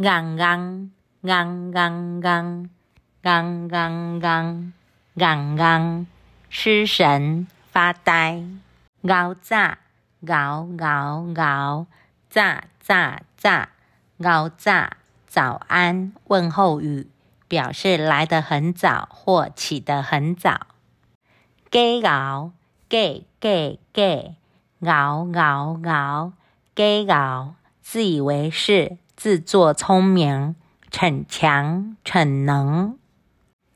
刚刚刚刚刚刚刚刚刚刚失神发呆。熬早熬熬熬早早早熬早早安问候语，表示来的很早或起得很早。gay 熬 gay gay gay 熬熬熬 gay 熬自以为是。自作聪明，逞强逞能。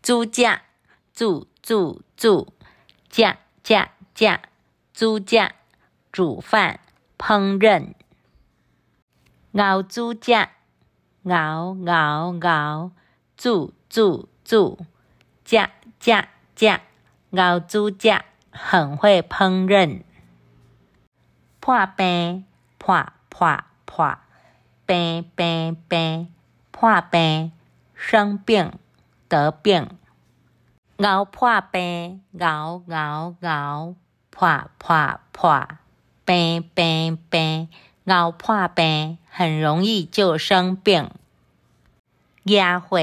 猪价，煮煮煮价价价，猪价，煮饭烹饪，熬猪价，熬熬熬住住住，价价价，熬猪价，很会烹饪。破杯，破破破。病病病，破病，生病，得病。熬破病，熬熬熬，破破破，病病病，熬破病，很容易就生病。惹祸，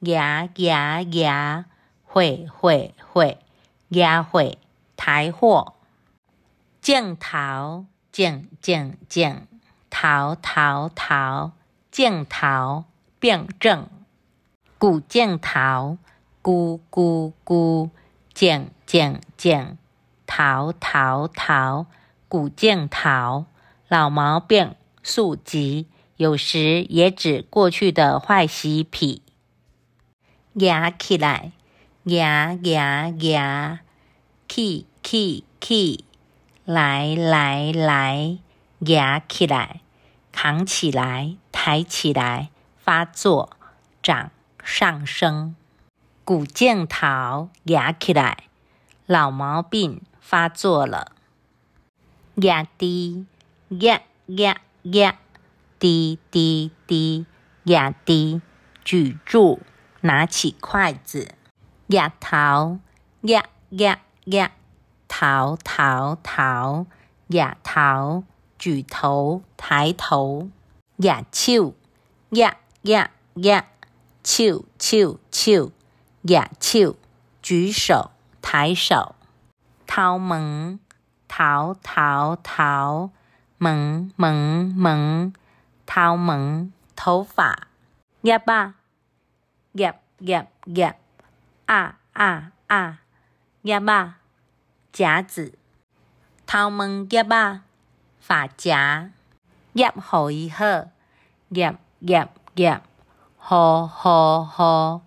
惹惹惹，祸祸祸，惹祸，台祸。镜头，镜镜镜。桃桃桃，镜桃病症，古镜桃，咕咕咕，镜镜镜，桃桃桃，古镜桃，老毛病宿疾，有时也指过去的坏习癖。牙起来，牙牙牙，气气气，来来来，牙起来。扛起来，抬起来，发作，涨上升。古镜头压起来，老毛病发作了。压低，压压压低低低，压低，举住，拿起筷子。压头，压压压头头头压头。举头，抬头；牙臼，呀呀呀，臼臼臼，牙臼；举手，抬手；头毛，头头头；毛毛毛，头毛；头发，夹吧；夹夹夹；啊啊啊；夹吧，夹子；头毛夹吧。发夹，夹好伊好，夹夹夹，好好好，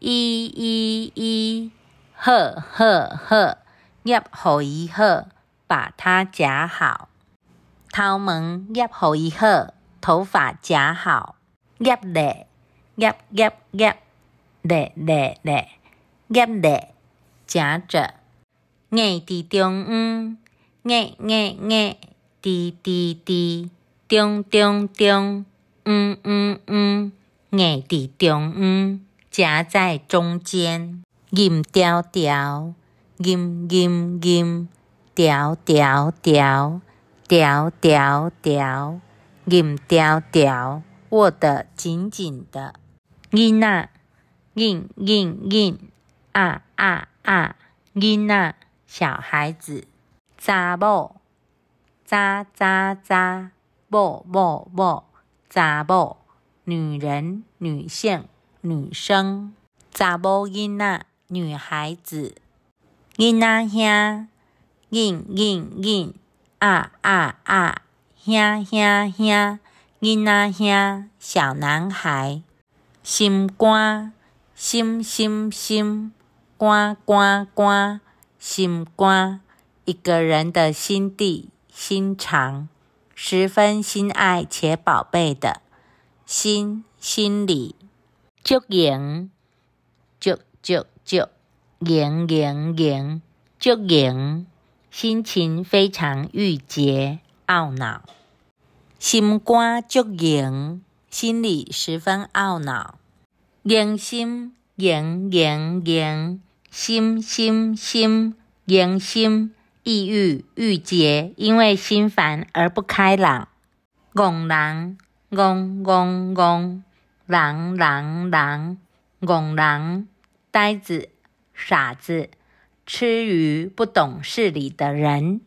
一一一，好好好，夹好伊好，把它夹好。头毛夹好伊好，头发夹好，夹嘞，夹夹夹，嘞嘞嘞，夹嘞，夹着，爱在中央，爱爱爱。滴滴滴，咚咚咚，嗯嗯嗯，硬伫中央，夹在中间，硬条条，硬硬硬，条条条，条条条，硬条条，握得紧紧的。囡仔，硬硬硬，啊啊啊，囡仔，小孩子，查某。查查查，某某某，查某，女人、女性、女生，查某囡仔、女孩子，囡仔兄，囡囡囡，啊啊啊，兄兄兄，囡仔兄，小男孩，心肝，心心心，肝肝肝，心肝，一个人的心地。心肠十分心爱且宝贝的心，心里足盈，足足足盈盈盈，足盈心情非常郁结懊恼，心肝足盈，心里十分懊恼，盈心盈盈盈心心心盈心。抑郁郁结，因为心烦而不开朗。戆人，戆戆戆，狼狼狼，戆人，呆子，傻子，痴愚、不懂事理的人。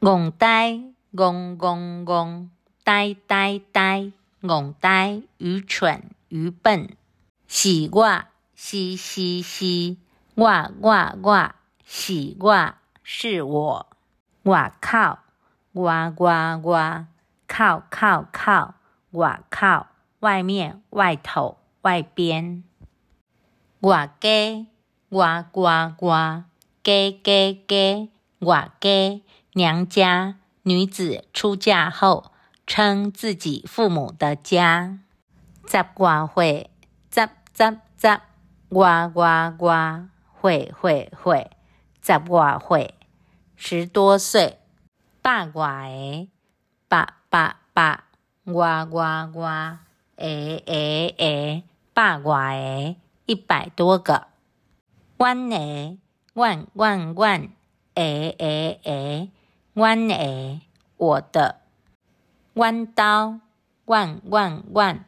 戆呆，戆戆戆，呆呆呆，戆呆，愚蠢，愚笨。喜我，嘻嘻嘻，我我我，喜我是我，外靠，外呱呱，靠靠靠，外靠外面外头外边，外家外呱呱，家家家，外家娘家女子出嫁后称自己父母的家，杂瓜会杂杂杂，呱呱呱会会会，杂瓜会。十多岁，八卦诶，八八八，外外外，诶诶诶，八卦诶，一百多个，弯诶，弯弯弯，诶诶诶，弯诶，我的弯刀，弯弯弯，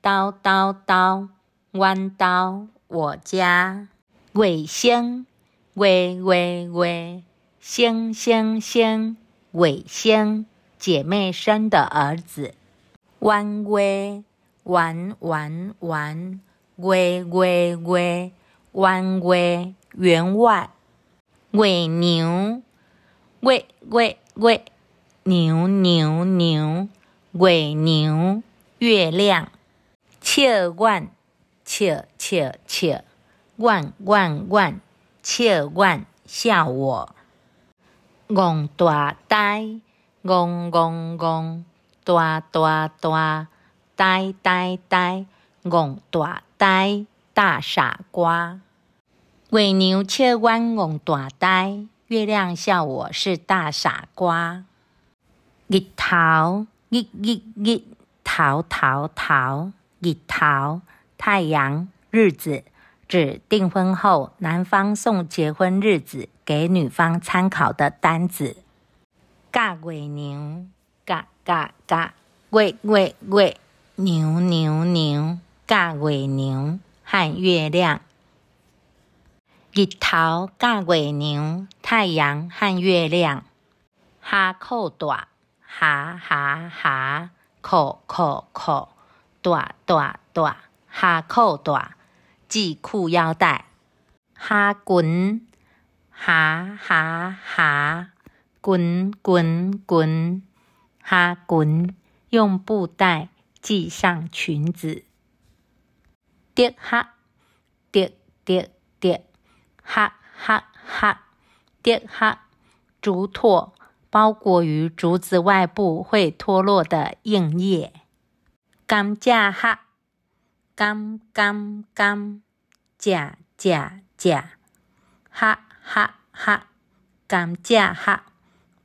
刀刀刀，弯刀，我家卫生，喂喂喂。星星星，尾星，姐妹生的儿子，弯弯弯弯弯弯弯弯圆弯，月牛，月喂喂，牛牛牛月牛月亮，切弯切切切，弯弯弯切弯笑我。戆大呆，戆戆戆，大大大，呆呆呆，戆大呆，大傻瓜。月牛笑我戆大呆，月亮笑我是大傻瓜。日头，日日日头头头，日头，太阳，日子，指订婚后男方送结婚日子。给女方参考的单子：嫁月娘，嫁嫁嫁月月月，牛牛牛，嫁月娘和月亮，日头嫁月娘，太阳和月亮，哈裤大，哈哈哈，裤裤裤，大大大，哈裤大，系裤腰带，哈裙。哈哈哈，滚滚滚，哈滚，用布袋系上裙子。叠哈，叠叠叠，哈哈哈，叠哈，竹托包裹于竹子外部会脱落的硬叶。甘架哈，甘甘甘，架架架，哈。哈哈，甘蔗哈，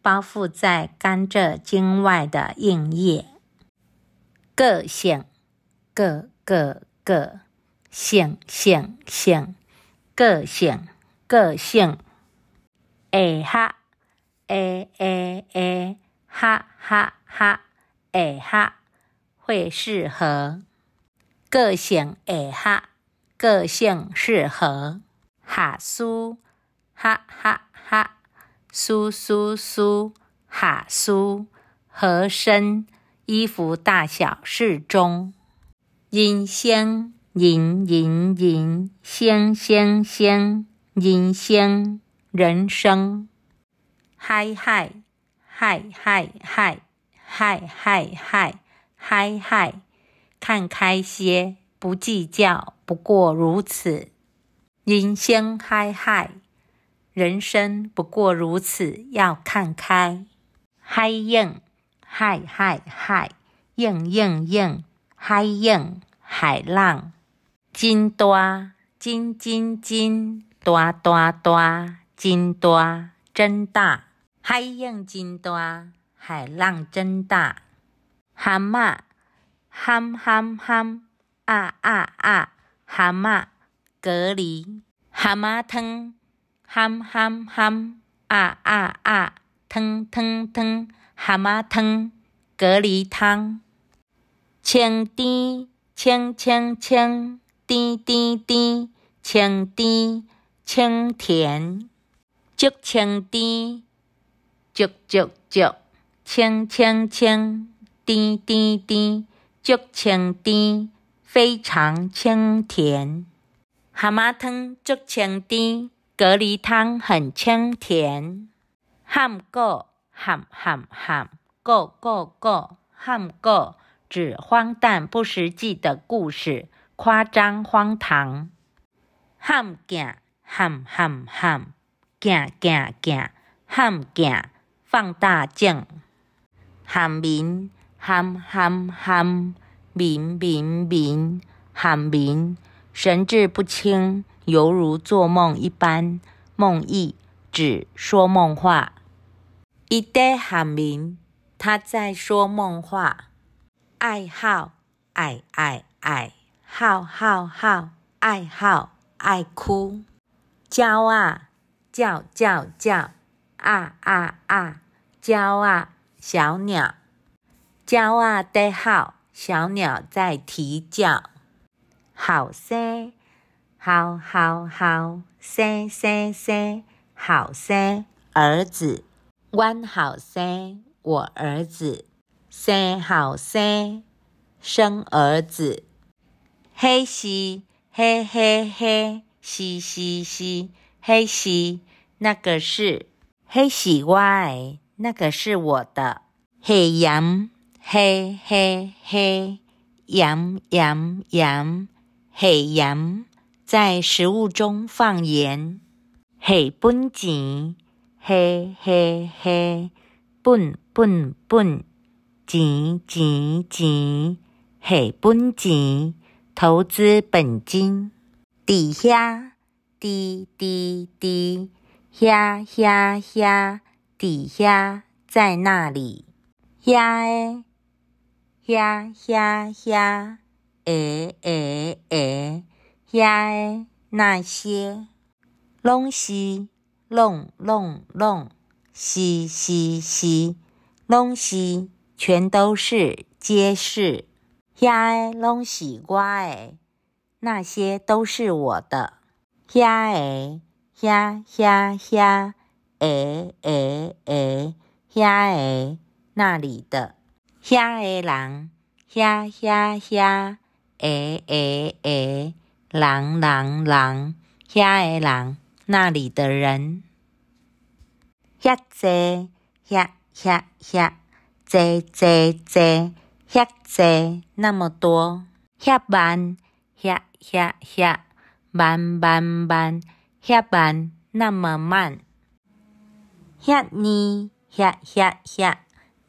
包覆在甘蔗茎外的硬叶。个性个个个性性性，个性个性。哎哈哎哎哎哈哈哈哎哈会适合，个性哎哈个性适合哈苏。哈哈哈，苏苏苏，哈苏合身，衣服大小适中。音香吟吟吟，香香香音香人生，嗨嗨嗨嗨嗨嗨嗨嗨嗨，嗨看开些，不计较，不过如此。音香嗨嗨。人生不过如此，要看开。嗨硬，嗨嗨嗨，硬硬硬，嗨硬海浪，金多金金金多多多金多真大，嗨硬金多海浪真大。蛤蟆，哼哼哼，啊啊啊，蛤蟆隔离，蛤蟆汤。喊喊喊，啊啊啊！汤汤汤，蛤蟆汤，蛤蜊汤，清甜清清清，甜甜甜，清甜清甜，足清甜，足足足，清清清，甜甜甜，足清甜，非常清甜，蛤蟆汤足清甜。隔离汤很清甜。喊个喊喊喊个个个喊个，指荒诞不实际的故事，夸张荒唐。喊行喊喊喊行行行喊行，放大镜。喊明喊喊喊明明明喊明，神志不清。犹如做梦一般，梦呓只说梦话。一得喊名，他在说梦话。爱好，爱爱爱好好好，爱好爱哭。叫啊叫叫叫啊啊啊叫啊！小鸟叫啊的号，小鸟在啼叫。好噻。好好好，生生生，好生儿子，弯好生，我儿子生好生，生儿子。嘿西，嘿嘿嘿，嘻嘻嘻，嘿西那个是黑西歪，那个是我的嘿羊，嘿嘿嘿，羊羊羊，嘿羊。在食物中放盐，下本钱，下下下，本本本，钱钱钱，下本钱，投资本金。抵下，滴滴滴，押押押，抵下在那里？押诶，押押押，诶诶诶。遐的那些拢是拢拢拢是是是，拢是全都是皆是。遐的拢是我的，那些都是我的。遐诶遐遐遐诶诶诶，遐诶那里的遐的人遐遐遐诶诶诶。人人人，遐个人，那里的人。遐济遐遐遐济济济，遐济那么多。遐慢遐遐遐慢慢慢，遐慢那么慢。遐呢遐遐遐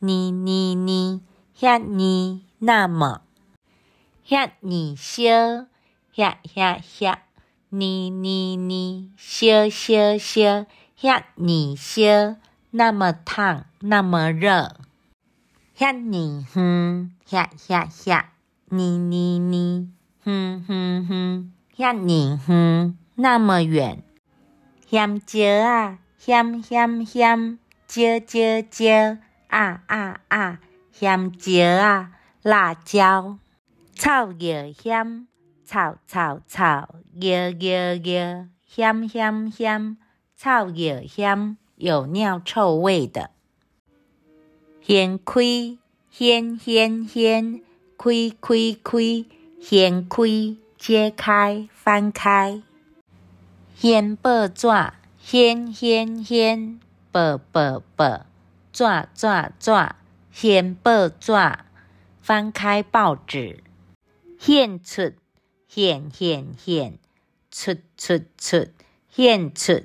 呢呢呢，遐呢那么遐呢少。呀呀呀，你你你，烧烧烧，呀你烧，那么烫，那么热，呀你哼，呀呀呀，你你你，哼哼哼，呀你哼，那么远，香蕉啊，香香香，蕉蕉蕉，啊啊啊，香蕉啊，辣椒，臭热香。臭臭臭，尿尿尿，香香香，臭尿香，有尿臭味的。掀开掀掀掀，开开开，掀开揭开翻开。掀报纸掀掀掀，报报报，纸纸纸，掀报纸，翻开报纸，献出。现现现，出出出，现出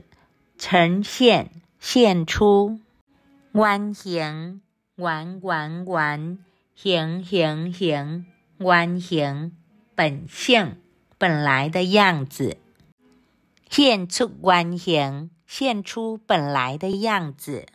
呈现现出，圆形圆圆圆，形形形，圆形本性本来的样子，现出圆形，现出本来的样子。